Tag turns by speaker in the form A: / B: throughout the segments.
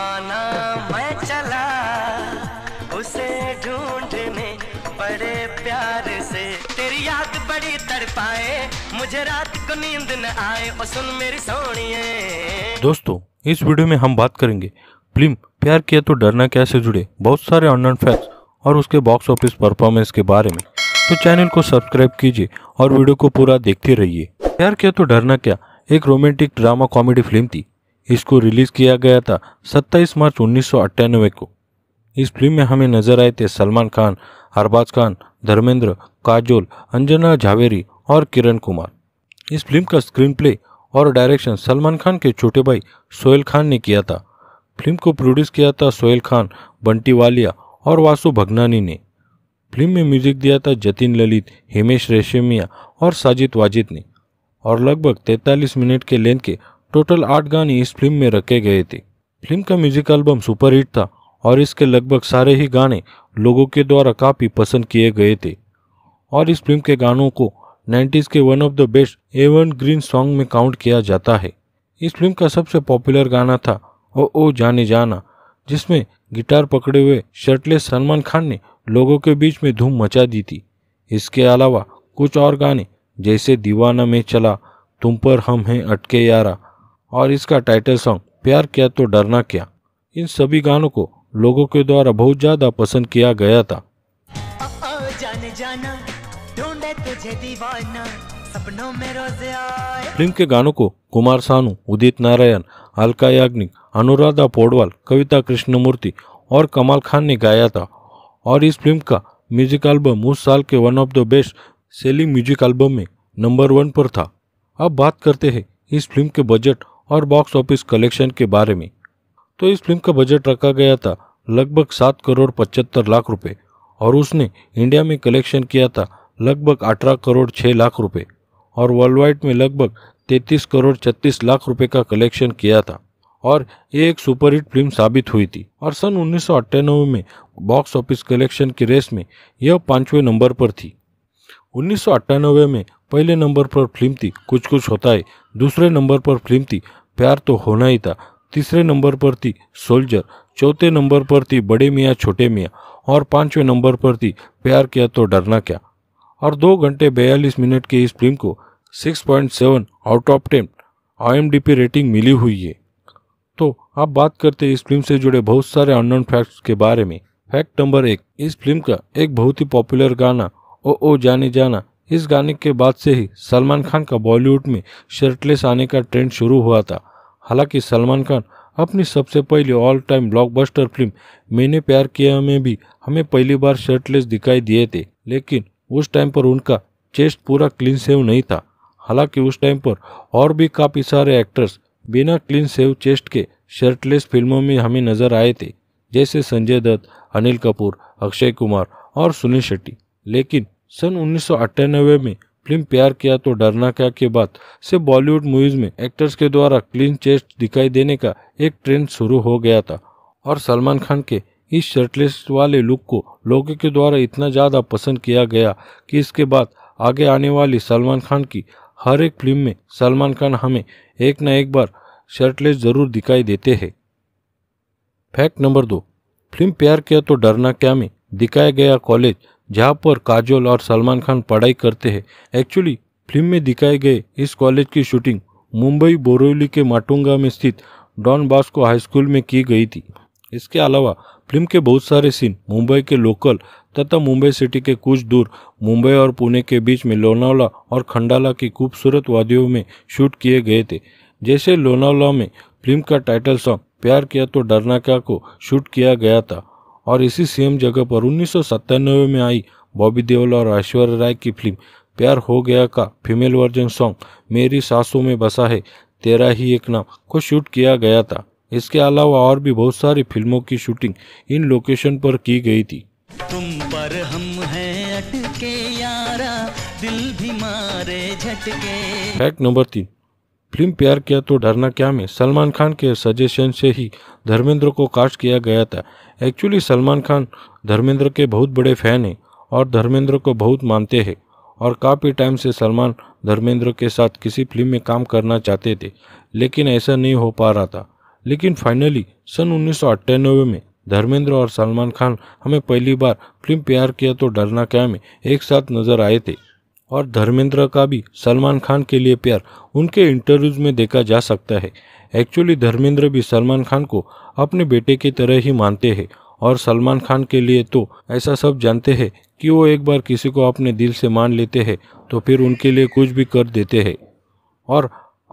A: दीवाना मैं चला उसे ढूंढने बड़े प्यार से तेरी याद बड़ी तड़पाए मुझे रात को नींद न आए और सुन मेरी सोनिए दोस्तों इस वीडियो में हम बात करेंगे फिल्म प्यार किया तो डरना क्या जुड़े बहुत सारे अननोन फैक्ट्स और उसके बॉक्स ऑफिस परफॉर्मेंस के बारे में तो चैनल को सब्सक्राइब कीजिए और वीडियो को पूरा देखते रहिए प्यार किया तो डरना क्या एक रोमांटिक ड्रामा कॉमेडी फिल्म थी इसको रिलीज़ किया गया था 27 मार्च उन्नीस को इस फिल्म में हमें नजर आए थे सलमान खान अरबाज खान धर्मेंद्र काजोल अंजना झावेरी और किरण कुमार इस फिल्म का स्क्रीन प्ले और डायरेक्शन सलमान खान के छोटे भाई सोहेल खान ने किया था फिल्म को प्रोड्यूस किया था सोहेल खान बंटी वालिया और वासु भगनानी ने फिल्म में म्यूजिक दिया था जतिन ललित हिमेश रेशमिया और साजिद वाजिद ने और लगभग 43 मिनट के लेंथ के टोटल आठ गाने इस फिल्म में रखे गए थे फिल्म का म्यूजिक एल्बम सुपरहिट था और इसके लगभग सारे ही गाने लोगों के द्वारा काफ़ी पसंद किए गए थे और इस फिल्म के गानों को 90s के one of the best evergreen song में काउंट किया जाता है इस फिल्म का सबसे पॉपुलर गाना था ओ ओ जाने जाना जिसमें गिटार पकड़े हुए शर्टलेस सलमान खान ने लोगों के बीच में धूम मचा दी थी इसके अलावा कुछ और गाने जैसे दीवाना में चला तुम पर हम हैं अटके यारा और इसका टाइटल सॉन्ग प्यार किया तो डरना क्या इन सभी गानों को लोगों के द्वारा बहुत ज़्यादा पसंद किया गया था फिल्म के गानों को कुमार सानू उदित नारायण अलका याग्निक अनुराधा पोडवाल कविता कृष्णमूर्ति और कमाल खान ने गाया था और इस फिल्म का म्यूजिक एल्बम उस साल के one of the best selling music album में नंबर वन पर था अब बात करते हैं इस फिल्म के बजट और बॉक्स ऑफिस कलेक्शन के बारे में तो इस फिल्म का बजट रखा गया था लगभग सात करोड़ पचहत्तर लाख रुपए और उसने इंडिया में कलेक्शन किया था लगभग अठारह करोड़ छः लाख रुपए और वर्ल्ड वाइड में लगभग तैंतीस करोड़ छत्तीस लाख रुपए का कलेक्शन किया था और ये एक सुपरहिट फिल्म साबित हुई थी और सन उन्नीस में बॉक्स ऑफिस कलेक्शन की रेस में यह पाँचवें नंबर पर थी उन्नीस में पहले नंबर पर फिल्म थी कुछ कुछ होता है दूसरे नंबर पर फिल्म थी प्यार तो होना ही था तीसरे नंबर पर थी सोल्जर चौथे नंबर पर थी बड़े मियाँ छोटे मियाँ और पांचवें नंबर पर थी प्यार किया तो डरना क्या और दो घंटे बयालीस मिनट के इस फिल्म को 6.7 out of ten I rating मिली हुई है तो अब बात करते हैं इस फिल्म से जुड़े बहुत सारे अननोन फैक्ट्स के बारे में फैक्ट नंबर एक इस फिल्म का एक बहुत ही पॉपुलर गाना ओ ओ जाने जाना इस गाने के बाद से ही सलमान खान का बॉलीवुड में शर्टलेस आने का ट्रेंड शुरू हुआ था हालांकि सलमान खान अपनी सबसे पहली ऑल टाइम ब्लॉकबस्टर फिल्म मैंने प्यार किया में भी हमें पहली बार शर्टलेस दिखाई दिए थे लेकिन उस टाइम पर उनका चेस्ट पूरा क्लीन सेव नहीं था हालांकि उस टाइम पर और भी काफ़ी सारे एक्टर्स बिना क्लीन सेव चेस्ट के शर्टलेस फिल्मों में हमें नजर आए थे जैसे संजय दत्त अनिल कपूर अक्षय कुमार और सुनील शेट्टी लेकिन सन उन्नीस में फिल्म प्यार किया तो डरना क्या के बाद से बॉलीवुड मूवीज में एक्टर्स के द्वारा क्लीन चेस्ट दिखाई देने का एक ट्रेंड शुरू हो गया था और सलमान खान के इस शर्टलेस वाले लुक को लोगों के द्वारा इतना ज़्यादा पसंद किया गया कि इसके बाद आगे आने वाली सलमान खान की हर एक फिल्म में सलमान खान हमें एक न एक बार शर्टलेस जरूर दिखाई देते हैं फैक्ट नंबर दो फिल्म प्यार किया तो डरना क्या में दिखाया गया कॉलेज जहाँ पर काजोल और सलमान खान पढ़ाई करते हैं एक्चुअली फिल्म में दिखाए गए इस कॉलेज की शूटिंग मुंबई बोरेली के माटुंगा में स्थित डॉन बास्को हाई स्कूल में की गई थी इसके अलावा फिल्म के बहुत सारे सीन मुंबई के लोकल तथा मुंबई सिटी के कुछ दूर मुंबई और पुणे के बीच में लोनावला और खंडाला की खूबसूरत वादियों में शूट किए गए थे जैसे लोनावला में फिल्म का टाइटल सॉन्ग प्यार किया तो डरना क्या को शूट किया गया था और इसी सेम जगह पर उन्नीस में आई बॉबी देओल और ऐश्वर्य राय की फिल्म प्यार हो गया का फीमेल वर्जन सॉन्ग मेरी सासों में बसा है तेरा ही एक नाम को शूट किया गया था इसके अलावा और भी बहुत सारी फिल्मों की शूटिंग इन लोकेशन पर की गई थी तुम पर हम हैं अटके यारा दिल भी मारे झटके फैक्ट नंबर तीन फिल्म प्यार किया तो डरना क्या में सलमान खान के सजेशन से ही धर्मेंद्र को कास्ट किया गया था एक्चुअली सलमान खान धर्मेंद्र के बहुत बड़े फैन हैं और धर्मेंद्र को बहुत मानते हैं और काफ़ी टाइम से सलमान धर्मेंद्र के साथ किसी फिल्म में काम करना चाहते थे लेकिन ऐसा नहीं हो पा रहा था लेकिन फाइनली सन उन्नीस में धर्मेंद्र और सलमान खान हमें पहली बार फिल्म प्यार किया तो डरना क्या में एक साथ नजर आए थे और धर्मेंद्र का भी सलमान खान के लिए प्यार उनके इंटरव्यूज में देखा जा सकता है एक्चुअली धर्मेंद्र भी सलमान खान को अपने बेटे की तरह ही मानते हैं और सलमान खान के लिए तो ऐसा सब जानते हैं कि वो एक बार किसी को अपने दिल से मान लेते हैं तो फिर उनके लिए कुछ भी कर देते हैं और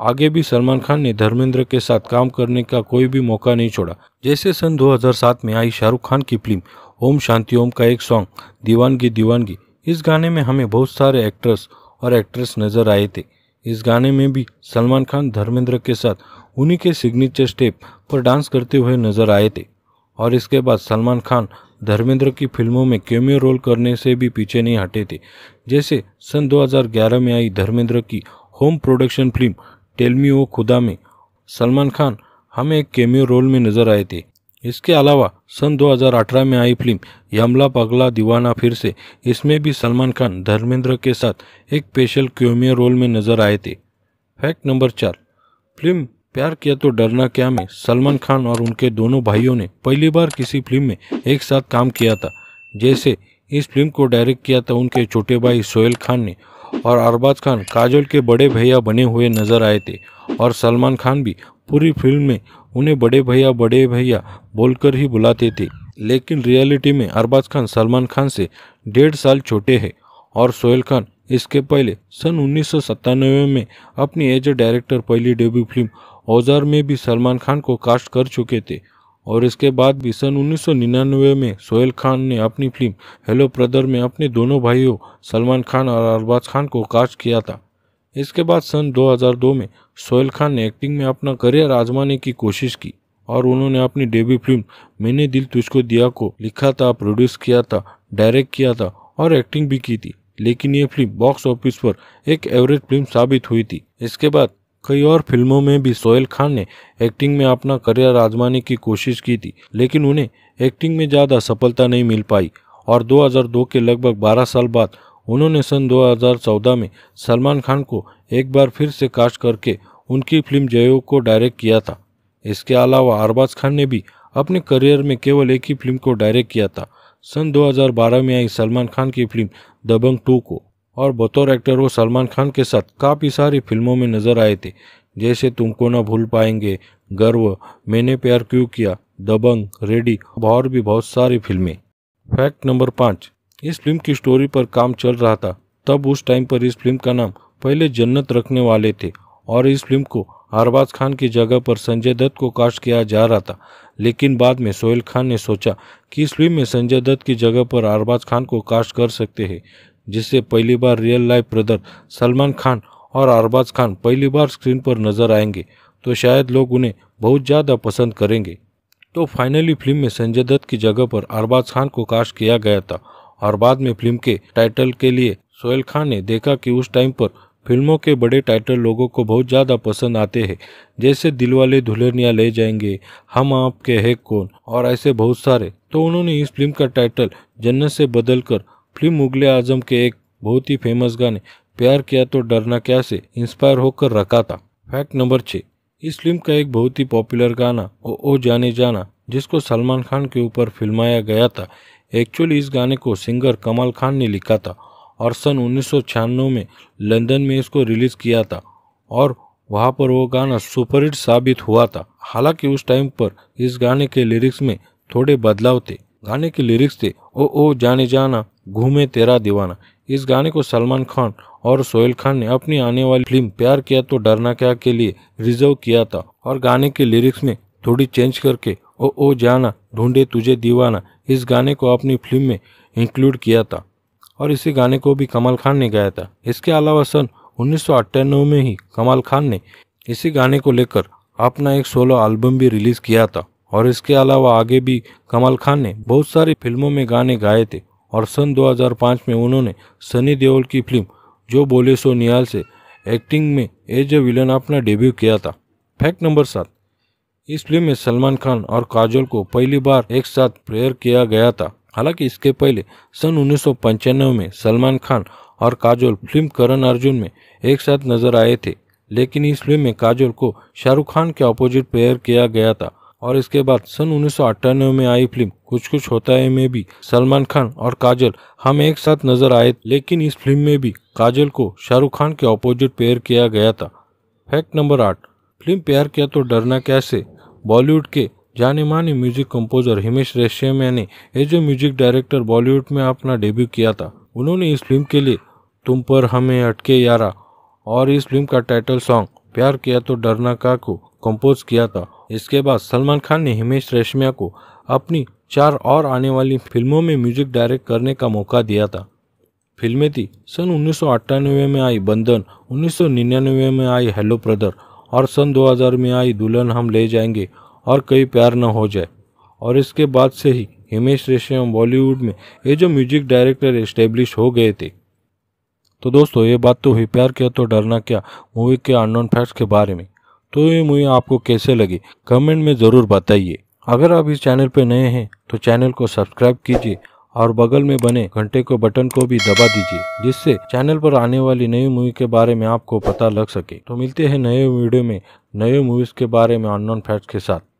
A: आगे भी सलमान खान ने धर्मेंद्र के साथ काम करने का कोई भी मौका नहीं छोड़ा जैसे सन 2007 में आई शाहरुख खान की फिल्म ओम शांति ओम का एक सॉन्ग दीवानगी दीवानगी इस गाने में हमें बहुत सारे एक्टर्स और एक्ट्रेस नज़र आए थे इस गाने में भी सलमान खान धर्मेंद्र के साथ उन्हीं के सिग्नेचर स्टेप पर डांस करते हुए नज़र आए थे और इसके बाद सलमान खान धर्मेंद्र की फिल्मों में कैमियो रोल करने से भी पीछे नहीं हटे थे जैसे सन 2011 में आई धर्मेंद्र की home production film tell me O Khuda में सलमान खान हमें एक कैमियो रोल में नज़र आए थे इसके अलावा सन 2018 में आई फिल्म यमला पगला दीवाना फिर से इसमें भी सलमान खान धर्मेंद्र के साथ एक स्पेशल क्योमिया रोल में नजर आए थे फैक्ट नंबर चार फिल्म प्यार किया तो डरना क्या में सलमान खान और उनके दोनों भाइयों ने पहली बार किसी फिल्म में एक साथ काम किया था जैसे इस फिल्म को डायरेक्ट किया था उनके छोटे भाई सोहेल खान ने और अरबाज खान काजल के बड़े भैया बने हुए नजर आए थे और सलमान खान भी पूरी फिल्म में उन्हें बड़े भैया बड़े भैया बोलकर ही बुलाते थे लेकिन रियलिटी में अरबाज खान सलमान खान से डेढ़ साल छोटे हैं और सोहेल खान इसके पहले सन उन्नीस में अपनी एज ए डायरेक्टर पहली डेब्यू फिल्म औजार में भी सलमान खान को कास्ट कर चुके थे और इसके बाद भी सन उन्नीस में सोहेल खान ने अपनी फिल्म हेलो ब्रदर में अपने दोनों भाइयों सलमान खान और अरबाज खान को कास्ट किया था इसके बाद सन 2002 में सोहेल खान ने एक्टिंग में अपना करियर आजमाने की कोशिश की और उन्होंने अपनी डेब्यू फिल्म मैंने दिल तुझको दिया को लिखा था प्रोड्यूस किया था डायरेक्ट किया था और एक्टिंग भी की थी लेकिन ये फिल्म बॉक्स ऑफिस पर एक एवरेज फिल्म साबित हुई थी इसके बाद कई और फिल्मों में भी सोहेल खान ने एक्टिंग में अपना करियर आजमाने की कोशिश की थी लेकिन उन्हें एक्टिंग में ज़्यादा सफलता नहीं मिल पाई और 2002 के लगभग 12 साल बाद उन्होंने सन 2014 में सलमान खान को एक बार फिर से कास्ट करके उनकी फिल्म जयो को डायरेक्ट किया था इसके अलावा अरबाज खान ने भी अपने करियर में केवल एक ही फिल्म को डायरेक्ट किया था सन 2012 में आई सलमान खान की फिल्म दबंग टू को और बतौर एक्टर वो सलमान खान के साथ काफ़ी सारी फिल्मों में नजर आए थे जैसे तुमको ना भूल पाएंगे गर्व मैंने प्यार क्यों किया दबंग रेडी और भी बहुत सारी फिल्में फैक्ट नंबर पाँच इस फिल्म की स्टोरी पर काम चल रहा था तब उस टाइम पर इस फिल्म का नाम पहले जन्नत रखने वाले थे और इस फिल्म को अरबाज खान की जगह पर संजय दत्त को कास्ट किया जा रहा था लेकिन बाद में सोहेल खान ने सोचा कि इस फिल्म में संजय दत्त की जगह पर अरबाज खान को कास्ट कर सकते हैं जिससे पहली बार real life brother Salman Khan और अरबाज खान पहली बार स्क्रीन पर नजर आएंगे तो शायद लोग उन्हें बहुत ज़्यादा पसंद करेंगे तो फाइनली फिल्म में संजय दत्त की जगह पर अरबाज खान को कास्ट किया गया था और बाद में फिल्म के टाइटल के लिए सोहेल खान ने देखा कि उस टाइम पर फिल्मों के बड़े टाइटल लोगों को बहुत ज़्यादा पसंद आते हैं जैसे दिलवाले दुल्हनिया ले जाएंगे हम आपके है कौन और ऐसे बहुत सारे तो उन्होंने इस फिल्म का टाइटल जन्नत से बदल कर फिल्म मुगल आजम के एक बहुत ही फेमस गाने प्यार किया तो डरना क्या से इंस्पायर होकर रखा था फैक्ट नंबर छः इस फिल्म का एक बहुत ही पॉपुलर गाना ओ ओ जाने जाना जिसको सलमान खान के ऊपर फिल्माया गया था एक्चुअली इस गाने को सिंगर कमल खान ने लिखा था और सन उन्नीस में लंदन में इसको रिलीज़ किया था और वहाँ पर वो गाना सुपरहिट साबित हुआ था हालांकि उस टाइम पर इस गाने के लिरिक्स में थोड़े बदलाव थे गाने के लिरिक्स थे ओ ओ जाने जाना घूमे तेरा दीवाना इस गाने को सलमान खान और सोहेल खान ने अपनी आने वाली फिल्म प्यार किया तो डरना क्या के लिए रिजर्व किया था और गाने के लिरिक्स में थोड़ी चेंज करके ओ ओ जाना ढूंढे तुझे दीवाना इस गाने को अपनी फिल्म में इंक्लूड किया था और इसी गाने को भी कमल खान ने गाया था इसके अलावा सन उन्नीस में ही कमल खान ने इसी गाने को लेकर अपना एक सोलो एल्बम भी रिलीज़ किया था और इसके अलावा आगे भी कमल खान ने बहुत सारी फिल्मों में गाने गाए थे और सन 2005 में उन्होंने सनी देओल की फिल्म जो बोले सो नियाल से एक्टिंग में एज ए विलन अपना डेब्यू किया था फैक्ट नंबर सात इस फिल्म में सलमान खान और काजोल को पहली बार एक साथ प्रेयर किया गया था हालांकि इसके पहले सन उन्नीस में सलमान खान और काजोल फिल्म करण अर्जुन में एक साथ नजर आए थे लेकिन इस फिल्म में काजोल को शाहरुख खान के अपोजिट प्रेयर किया गया था और इसके बाद सन उन्नीस में आई फिल्म कुछ कुछ होता है में भी सलमान खान और काजल हम एक साथ नजर आए लेकिन इस फिल्म में भी काजल को शाहरुख खान के अपोजिट पेयर किया गया था फैक्ट नंबर आठ फिल्म प्यार किया तो डरना कैसे बॉलीवुड के जाने माने म्यूजिक कंपोजर हिमेश रेशमिया ने as a music director Bollywood में अपना डेब्यू किया था उन्होंने इस फिल्म के लिए तुम पर हमें अटके यारा और इस फिल्म का टाइटल सॉन्ग प्यार किया तो डरना का को कंपोज किया था इसके बाद सलमान खान ने हिमेश रेशमिया को अपनी चार और आने वाली फिल्मों में म्यूजिक डायरेक्ट करने का मौका दिया था फिल्में थी सन उन्नीस में आई बंधन उन्नीस में आई हेलो ब्रदर और सन 2000 में आई दुल्हन हम ले जाएंगे और कहीं प्यार न हो जाए और इसके बाद से ही हिमेश रेशम बॉलीवुड में ये जो म्यूजिक डायरेक्टर इस्टेब्लिश हो गए थे तो दोस्तों ये बात तो हुई प्यार किया तो डरना क्या मूवी के अननोन फैक्ट्स के बारे में तो ये मूवी आपको कैसे लगी कमेंट में ज़रूर बताइए अगर आप इस चैनल पर नए हैं तो चैनल को सब्सक्राइब कीजिए और बगल में बने घंटे को बटन को भी दबा दीजिए जिससे चैनल पर आने वाली नई मूवी के बारे में आपको पता लग सके तो मिलते हैं नए वीडियो में नए मूवीज के बारे में अननोन फैक्ट्स के साथ